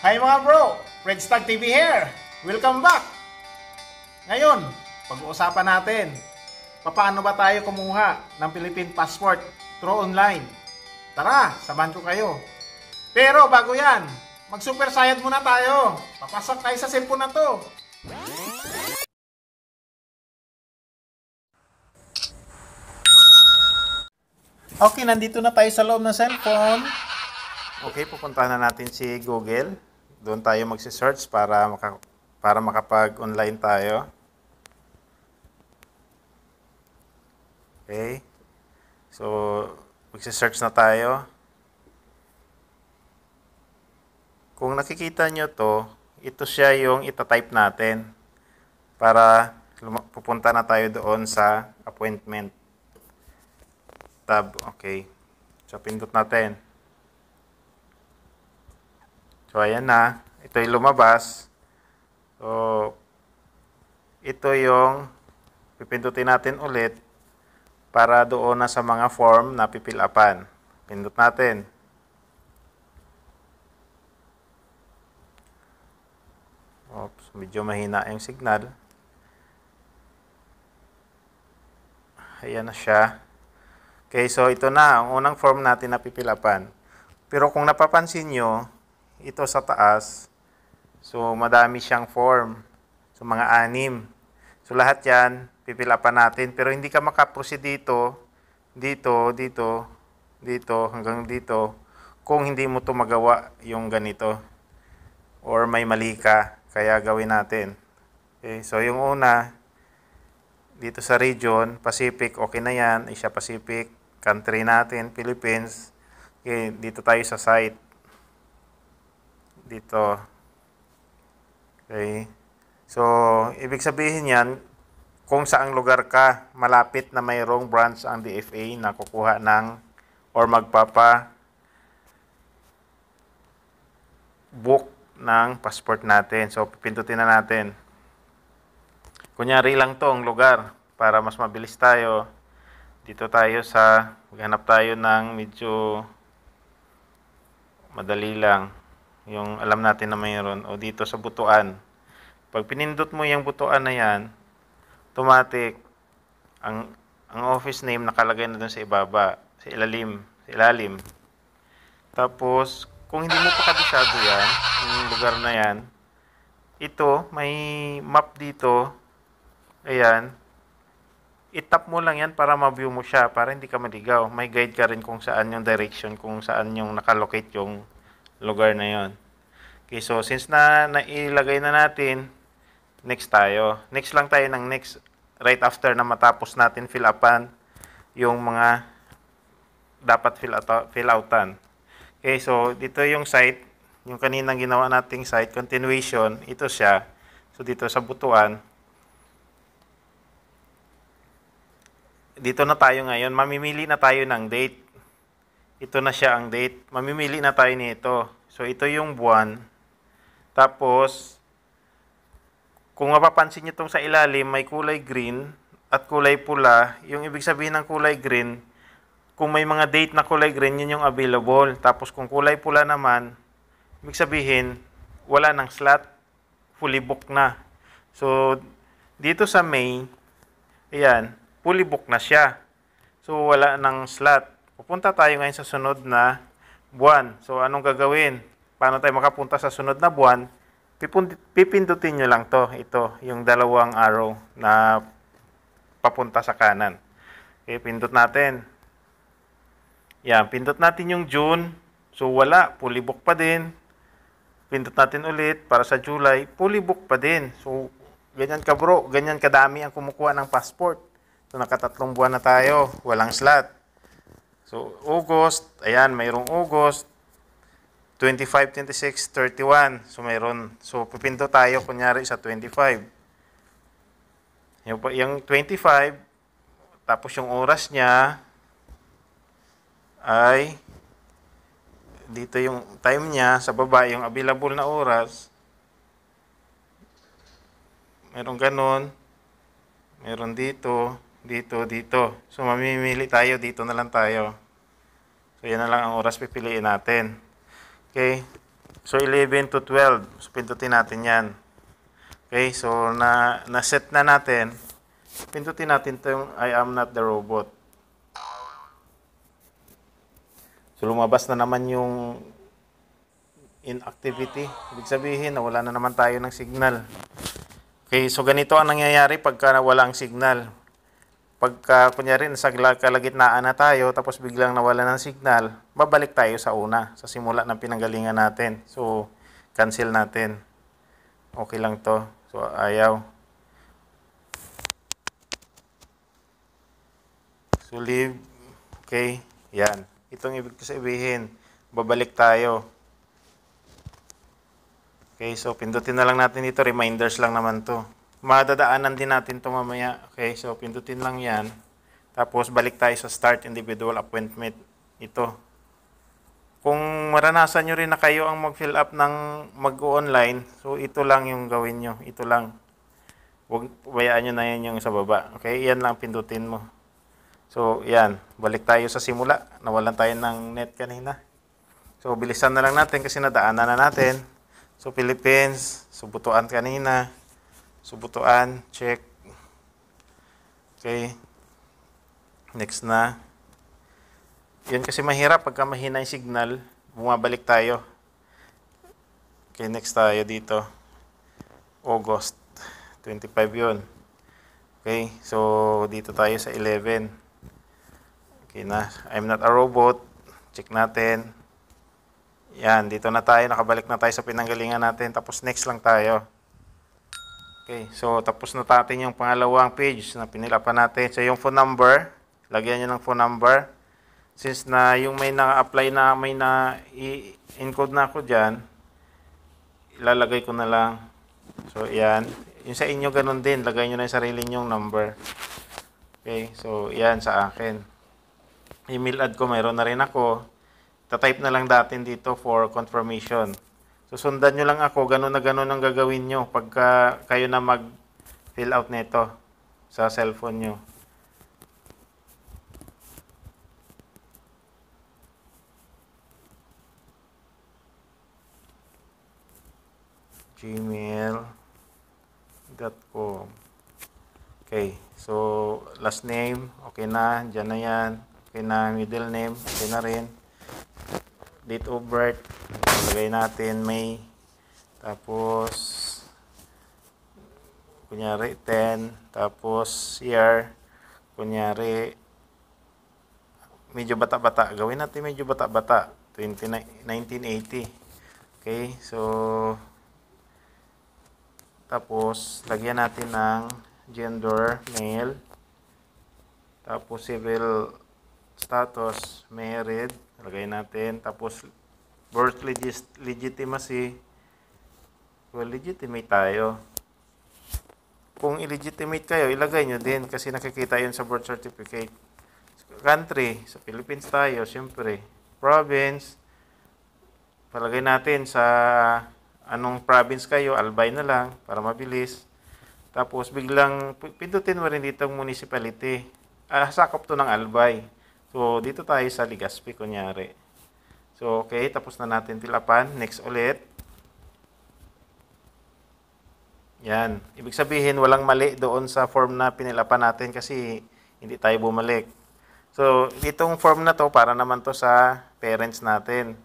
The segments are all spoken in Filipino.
Hi mga bro, Red TV here. Welcome back. Ngayon, pag-uusapan natin paano ba tayo kumuha ng Philippine passport through online. Tara, samahan ko kayo. Pero bago 'yan, mag-super sayad muna tayo. Papasok tayo sa simpo na 'to. Okay, nandito na tayo sa loob ng cellphone. Okay, pupuntahan na natin si Google doon tayo magsi-search para maka, para makapag-online tayo. Okay? So, magsi-search na tayo. Kung nakikita nyo to, ito siya yung ita-type natin para pupunta na tayo doon sa appointment tab. Okay. So, pindot natin. So, ayan na. Ito'y lumabas. So, ito yung pipindutin natin ulit para doon na sa mga form na pipilapan. Pindot natin. Oops, medyo mahina yung signal. Ayan na siya. Okay, so ito na ang unang form natin na pipilapan. Pero kung napapansin nyo, ito sa taas. So, madami siyang form. So, mga anim. So, lahat yan, pipilapan natin. Pero hindi ka makaproceed dito, dito, dito, dito, hanggang dito, kung hindi mo to magawa yung ganito. Or may mali ka, kaya gawin natin. Okay, so, yung una, dito sa region, Pacific, okay na yan. Asia Pacific, country natin, Philippines. Okay, dito tayo sa site dito. Okay. So, ibig sabihin yan, kung saang lugar ka, malapit na mayroong branch ang DFA na kukuha ng or magpapa book ng passport natin. So, pipindutin na natin. Kunyari lang tong lugar para mas mabilis tayo. Dito tayo sa, maghanap tayo ng medyo madali lang yung alam natin na mayroon, o dito sa butuan. Pag pinindot mo yung butuan na yan, automatic, ang, ang office name nakalagay na doon sa ibaba, sa ilalim, sa ilalim. Tapos, kung hindi mo pa yan, yung lugar na yan, ito, may map dito, ayan, itap mo lang yan para ma-view mo siya, para hindi ka maligaw. May guide ka rin kung saan yung direction, kung saan yung nakalocate yung lugar na yon. Okay, so since na nailagay na natin, next tayo. Next lang tayo ng next right after na matapos natin fill upan yung mga dapat fill, out, fill outan. Okay, so dito yung site, yung kaninang ginawa nating site, continuation, ito siya. So dito sa butuan, dito na tayo ngayon, mamimili na tayo ng date ito na siya ang date. Mamimili na tayo nito. So, ito yung buwan. Tapos, kung mapapansin nyo itong sa ilalim, may kulay green at kulay pula. Yung ibig sabihin ng kulay green, kung may mga date na kulay green, yun yung available. Tapos, kung kulay pula naman, ibig sabihin, wala ng slot, fully booked na. So, dito sa May, ayan, fully booked na siya. So, wala ng slot. Pupunta tayo ngayon sa sunod na buwan. So, anong gagawin? Paano tayo makapunta sa sunod na buwan? Pipindutin nyo lang to, ito, yung dalawang arrow na papunta sa kanan. Okay, pindot natin. Yan, pindot natin yung June. So, wala, pulibok pa din. Pindot natin ulit para sa July, pulibok pa din. So, ganyan ka bro, ganyan kadami ang kumukuha ng passport. So, nakatatlong buwan na tayo, walang slot. So, August, ayan, mayroong August, 25, 26, 31. So, mayroon. So, pipinto tayo, kunyari, sa 25. Yung, yung 25, tapos yung oras niya ay dito yung time niya sa baba, yung available na oras. Meron ganon. Meron dito dito, dito. So, mamimili tayo. Dito na lang tayo. So, yan na lang ang oras pipiliin natin. Okay? So, 11 to 12. So, pindutin natin yan. Okay? So, na, na-set na natin. Pindutin natin itong I am not the robot. So, lumabas na naman yung inactivity. Ibig sabihin, nawala na naman tayo ng signal. Okay, so ganito ang nangyayari pagka wala walang signal pagka kunyari nasa kalagitnaan na tayo tapos biglang nawala ng signal, babalik tayo sa una, sa simula ng pinanggalingan natin. So, cancel natin. Okay lang to. So, ayaw. So, leave. Okay. Yan. Itong ibig sabihin, babalik tayo. Okay, so pindutin na lang natin dito. Reminders lang naman to madadaanan din natin ito mamaya. Okay, so pindutin lang yan. Tapos balik tayo sa start individual appointment. Ito. Kung maranasan nyo rin na kayo ang mag-fill up ng mag-online, so ito lang yung gawin nyo. Ito lang. Huwag bayaan nyo na yan yung sa baba. Okay, yan lang pindutin mo. So, yan. Balik tayo sa simula. Nawalan tayo ng net kanina. So, bilisan na lang natin kasi nadaanan na natin. So, Philippines. subutuan butuan kanina. Subutuan, check. Okay. Next na. Yun kasi mahirap pagka mahina yung signal, bumabalik tayo. Okay, next tayo dito. August 25 yun. Okay, so dito tayo sa 11. Okay na. I'm not a robot. Check natin. Yan, dito na tayo. Nakabalik na tayo sa pinanggalingan natin. Tapos next lang tayo. Okay, so tapos na natin yung pangalawang page na pinilapan natin. So yung phone number, lagyan niyo ng phone number. Since na yung may na-apply na, may na-encode na ako dyan, ilalagay ko na lang. So yan, yung sa inyo ganun din, lagay niyo na yung sarili nyong number. Okay, so yan sa akin. Email ad ko, mayroon na rin ako. Tatype na lang natin dito for confirmation. Susundan nyo lang ako, ganun na ganun ang gagawin nyo pagka kayo na mag-fill out nito sa cellphone nyo. gmail.com Okay, so last name, okay na, dyan na yan. Okay na, middle name, okay na rin date of birth lagay natin May tapos kunyari 10 tapos year kunyari medyo bata-bata gawin natin medyo bata-bata 29, 1980 okay so tapos lagyan natin ng gender male tapos civil status married lagay natin tapos birth legis- legitimacy well legitimate tayo kung illegitimate kayo ilagay nyo din kasi nakikita yun sa birth certificate country sa Philippines tayo siyempre province palagay natin sa anong province kayo Albay na lang para mabilis tapos biglang pindutin mo rin dito municipality ah, sakop to ng Albay So, dito tayo sa Ligaspi, kunyari. So, okay, tapos na natin tilapan. Next ulit. Yan. Ibig sabihin, walang mali doon sa form na pinilapan natin kasi hindi tayo bumalik. So, itong form na to, para naman to sa parents natin.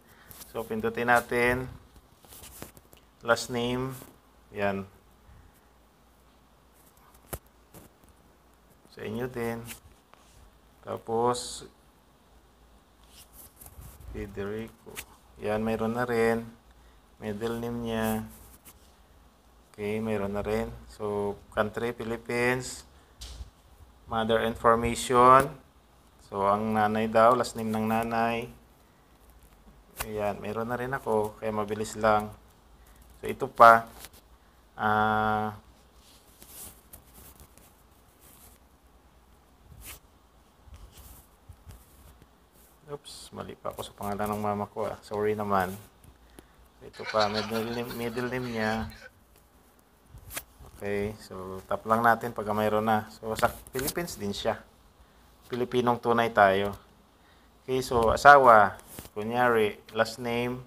So, pindutin natin. Last name. Yan. Sa inyo din. Tapos, Federico. Yan, mayroon na rin. Middle name niya. Okay, mayroon na rin. So, country, Philippines. Mother information. So, ang nanay daw, last name ng nanay. Ayan, mayroon na rin ako. Kaya mabilis lang. So, ito pa. Ah... Uh, Oops, mali pa ako sa pangalan ng mama ko. Ah. Sorry naman. ito pa, middle name, middle name niya. Okay, so tap lang natin pagka mayroon na. So sa Philippines din siya. Pilipinong tunay tayo. Okay, so asawa, kunyari, last name,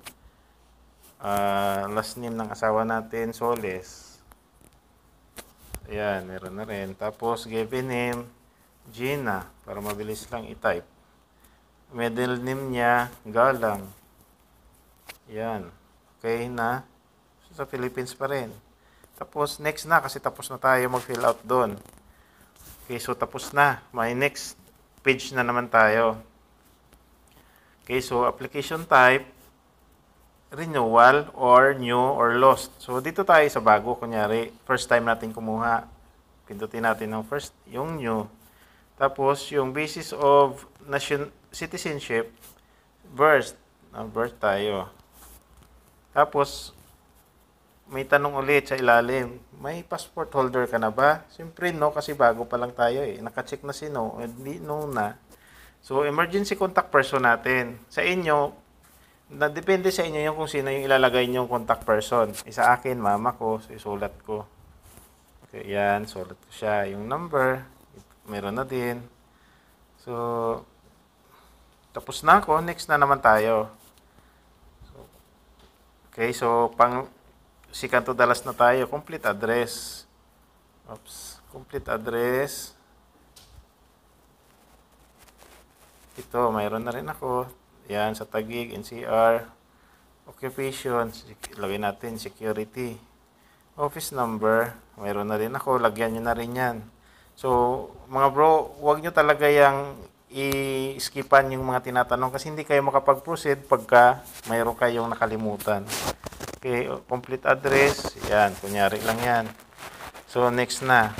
uh, last name ng asawa natin, Solis. Ayan, meron na rin. Tapos, given name, Gina, para mabilis lang i-type middle name niya, Galang. Yan. Okay na. sa Philippines pa rin. Tapos, next na kasi tapos na tayo mag-fill out doon. Okay, so tapos na. May next page na naman tayo. Okay, so application type, renewal or new or lost. So dito tayo sa bago, kunyari, first time natin kumuha. Pindutin natin ng first, yung new. Tapos, yung basis of nation, citizenship, birth, uh, birth tayo. Tapos, may tanong ulit sa ilalim, may passport holder ka na ba? Siyempre no, kasi bago pa lang tayo eh. Nakacheck na si no, hindi eh, no na. So, emergency contact person natin. Sa inyo, na depende sa inyo yung kung sino yung ilalagay niyo contact person. Eh, sa akin, mama ko, so isulat ko. Okay, yan, sulat ko siya. Yung number, meron na din. So, tapos na ako. Next na naman tayo. okay, so pang si Kanto Dalas na tayo. Complete address. Oops. Complete address. Ito, mayroon na rin ako. Yan, sa Tagig, NCR. Occupation. Lagay natin, security. Office number. Mayroon na rin ako. Lagyan nyo na rin yan. So, mga bro, huwag nyo talaga yung i-skipan yung mga tinatanong kasi hindi kayo makapag-proceed pagka mayroon kayong nakalimutan. Okay, complete address. Yan, kunyari lang yan. So, next na.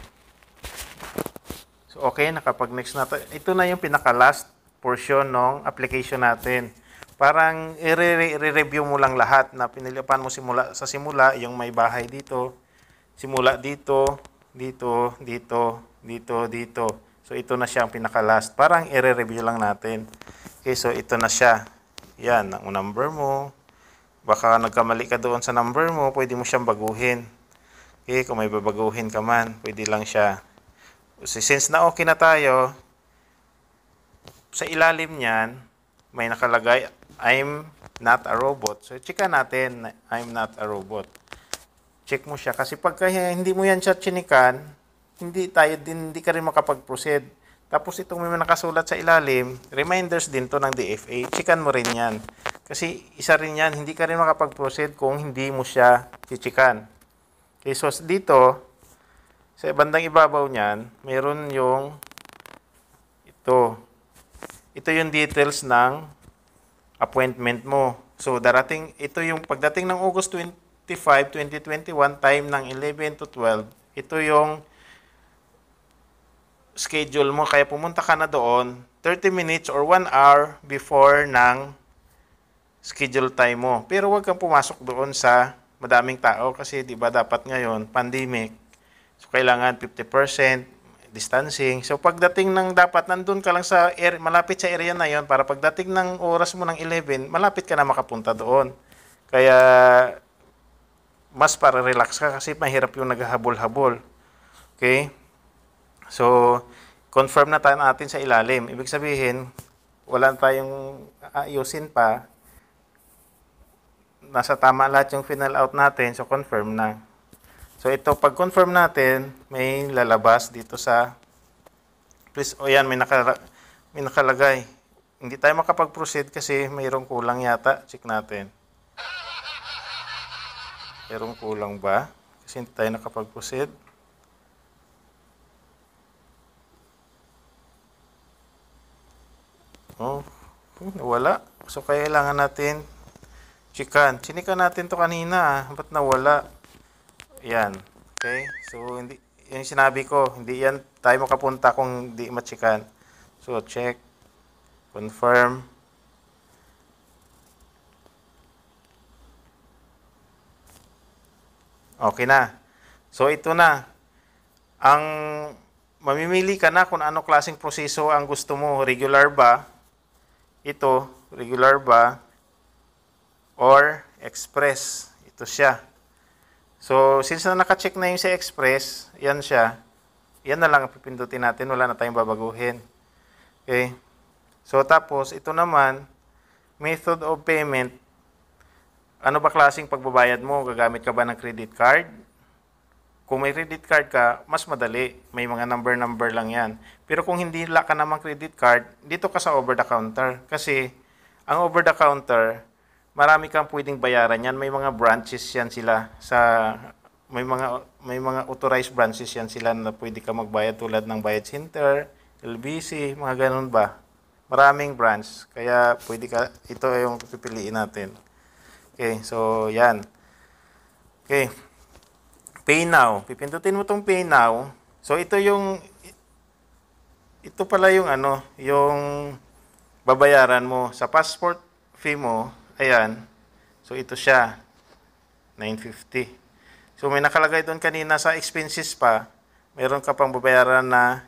So, okay, nakapag-next na. Ito na yung pinaka-last portion ng application natin. Parang i-review mo lang lahat na pinilipan mo simula, sa simula, yung may bahay dito, simula dito, dito, dito, dito, dito. So, ito na siya ang pinaka-last. Parang i-review lang natin. Okay, so ito na siya. Yan, ang number mo. Baka nagkamali ka doon sa number mo, pwede mo siyang baguhin. Okay, kung may babaguhin ka man, pwede lang siya. So, since na okay na tayo, sa ilalim niyan, may nakalagay, I'm not a robot. So, check natin, I'm not a robot. Check mo siya. Kasi pag hindi mo yan siya chinikan, hindi tayo din hindi ka rin makapag-proceed. Tapos itong may nakasulat sa ilalim, reminders din to ng DFA. Chikan mo rin 'yan. Kasi isa rin 'yan, hindi ka rin makapag-proceed kung hindi mo siya chichikan. Okay, so dito sa bandang ibabaw niyan, mayroon yung ito. Ito yung details ng appointment mo. So darating ito yung pagdating ng August 25, 2021 time ng 11 to 12. Ito yung schedule mo. Kaya pumunta ka na doon 30 minutes or 1 hour before ng schedule time mo. Pero huwag kang pumasok doon sa madaming tao kasi 'di ba dapat ngayon pandemic. So kailangan 50% distancing. So pagdating ng dapat nandun ka lang sa er- malapit sa area na 'yon para pagdating ng oras mo ng 11, malapit ka na makapunta doon. Kaya mas para relax ka kasi mahirap yung naghahabol-habol. Okay? So, confirm na tayo natin sa ilalim. Ibig sabihin, wala tayong ayusin pa. Nasa tama lahat yung final out natin, so confirm na. So ito, pag confirm natin, may lalabas dito sa please, o oh yan, may, nakala, may nakalagay. Hindi tayo makapag-proceed kasi mayroong kulang yata. Check natin. Mayroong kulang ba? Kasi hindi tayo nakapag-proceed. Oh, wala. So, kailangan natin chikan. Chinikan natin to kanina. Ah. Ba't nawala? Ayun. Okay? So, hindi, yung sinabi ko, hindi yan tayo makapunta kung hindi ma machikan. So, check. Confirm. Okay na. So, ito na. Ang mamimili ka na kung ano klaseng proseso ang gusto mo. Regular ba? Ito, regular ba? Or express? Ito siya. So, since na nakacheck na yung sa express, yan siya. Yan na lang ang pipindutin natin. Wala na tayong babaguhin. Okay? So, tapos, ito naman, method of payment. Ano ba klaseng pagbabayad mo? Gagamit ka ba ng credit card? Kung may credit card ka, mas madali. May mga number-number lang yan. Pero kung hindi la ka naman credit card, dito ka sa over-the-counter. Kasi ang over-the-counter, marami kang pwedeng bayaran yan. May mga branches yan sila sa may mga may mga authorized branches yan sila na pwede ka magbayad tulad ng Bayad Center, LBC, mga ganun ba. Maraming branch. Kaya pwede ka ito yung pipiliin natin. Okay, so yan. Okay. Pay Now. Pipindutin mo tong Pay Now. So ito yung ito pala yung ano, yung babayaran mo sa passport fee mo. Ayan. So ito siya. 950. So may nakalagay doon kanina sa expenses pa, meron ka pang babayaran na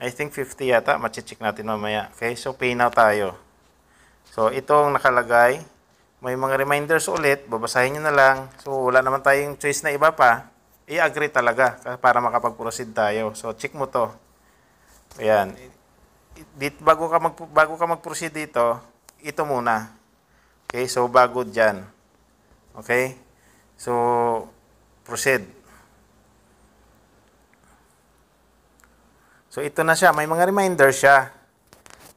I think 50 yata, mache-check natin mamaya. Okay? So pay now tayo. So itong nakalagay may mga reminders ulit, babasahin nyo na lang. So, wala naman tayong choice na iba pa. I-agree talaga para makapag-proceed tayo. So, check mo to. Ayan. Dito, bago ka, mag, bago ka mag-proceed dito, ito muna. Okay, so bago dyan. Okay? So, proceed. So, ito na siya. May mga reminders siya.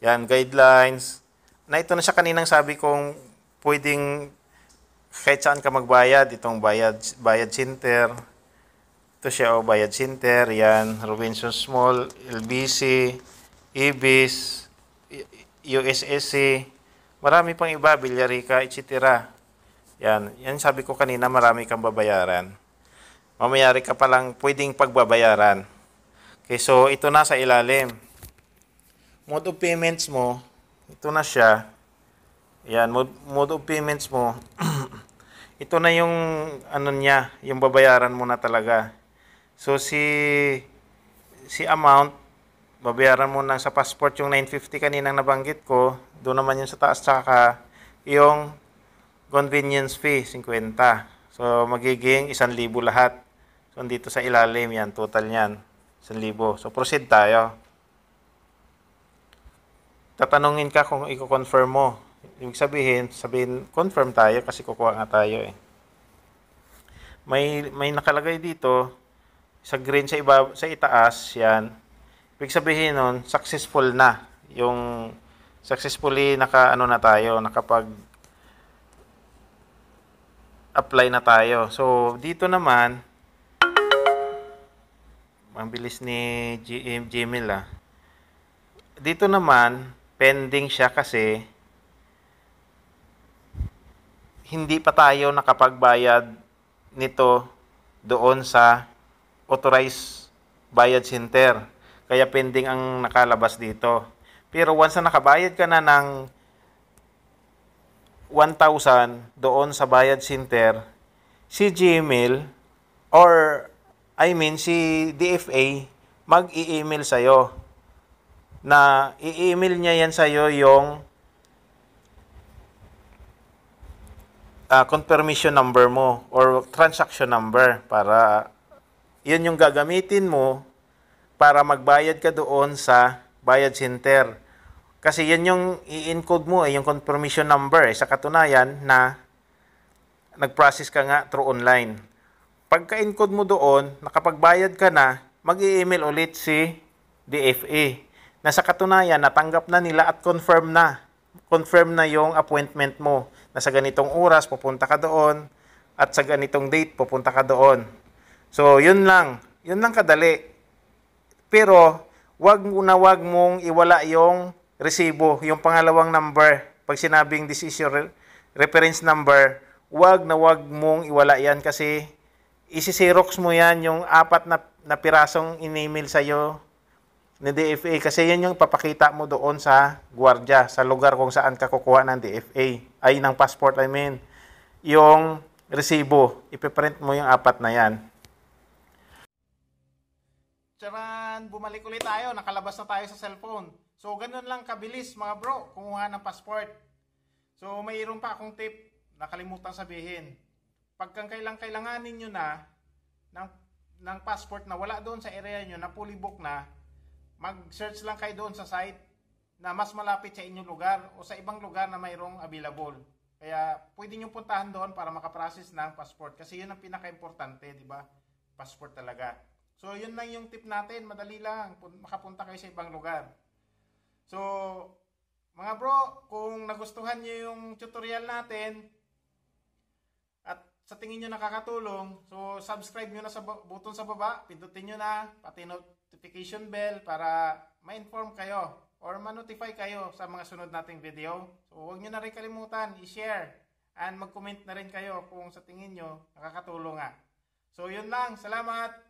Yan, guidelines. Na ito na siya kaninang sabi kong pwedeng kahit saan ka magbayad, itong bayad, bayad center, ito siya o oh, bayad center, yan, Robinson Small, LBC, EBIS, USSC, marami pang iba, Bilyarica, etc. Yan, yan sabi ko kanina, marami kang babayaran. Mamayari ka palang pwedeng pagbabayaran. Okay, so ito na sa ilalim. Mode of payments mo, ito na siya. Yan, mode, mode of payments mo. ito na yung ano niya, yung babayaran mo na talaga. So si si amount babayaran mo na sa passport yung 950 kaninang nabanggit ko, doon naman yung sa taas saka yung convenience fee 50. So magiging 1,000 lahat. So dito sa ilalim yan, total niyan 1,000. So proceed tayo. Tatanungin ka kung i-confirm mo Ibig sabihin, sabihin, confirm tayo kasi kukuha nga tayo eh. May, may nakalagay dito, sa green sa, iba, sa itaas, yan. Ibig sabihin nun, successful na. Yung successfully naka ano na tayo, nakapag apply na tayo. So, dito naman, ang bilis ni GM Gmail ah. Dito naman, pending siya kasi hindi pa tayo nakapagbayad nito doon sa authorized bayad center. Kaya pending ang nakalabas dito. Pero once na nakabayad ka na ng 1,000 doon sa bayad center, si Gmail or I mean si DFA mag-i-email sa'yo na i-email niya yan sa'yo yung uh, ah, confirmation number mo or transaction number para yun yung gagamitin mo para magbayad ka doon sa bayad center. Kasi yun yung i-encode mo, eh, yung confirmation number. Eh, sa katunayan na nag-process ka nga through online. Pagka-encode mo doon, nakapagbayad ka na, mag-i-email ulit si DFA na sa katunayan natanggap na nila at confirm na confirm na yung appointment mo na sa ganitong oras pupunta ka doon at sa ganitong date pupunta ka doon. So, yun lang. Yun lang kadali. Pero, wag na wag mong iwala yung resibo, yung pangalawang number. Pag sinabing your reference number, wag na wag mong iwala yan kasi isi-xerox mo yan yung apat na, na pirasong in-email sa'yo ni DFA kasi yan yung ipapakita mo doon sa gwardiya, sa lugar kung saan ka kukuha ng DFA, ay ng passport I mean, yung resibo, ipiprint mo yung apat na yan. Charan, bumalik ulit tayo, nakalabas na tayo sa cellphone. So ganun lang kabilis mga bro, kumuha ng passport. So mayroon pa akong tip, nakalimutan sabihin. Pagkang kailang kailanganin nyo na ng, ng passport na wala doon sa area nyo na fully book na, mag-search lang kayo doon sa site na mas malapit sa inyong lugar o sa ibang lugar na mayroong available. Kaya pwede nyo puntahan doon para makaprocess ng passport kasi yun ang pinaka-importante, di ba? Passport talaga. So yun lang yung tip natin, madali lang, makapunta kayo sa ibang lugar. So, mga bro, kung nagustuhan nyo yung tutorial natin, at sa tingin nyo nakakatulong, so subscribe nyo na sa button sa baba, pindutin nyo na, pati notification bell para ma-inform kayo or ma-notify kayo sa mga sunod nating video. So huwag nyo na rin kalimutan i-share and mag-comment na rin kayo kung sa tingin nyo nakakatulong nga. So yun lang. Salamat!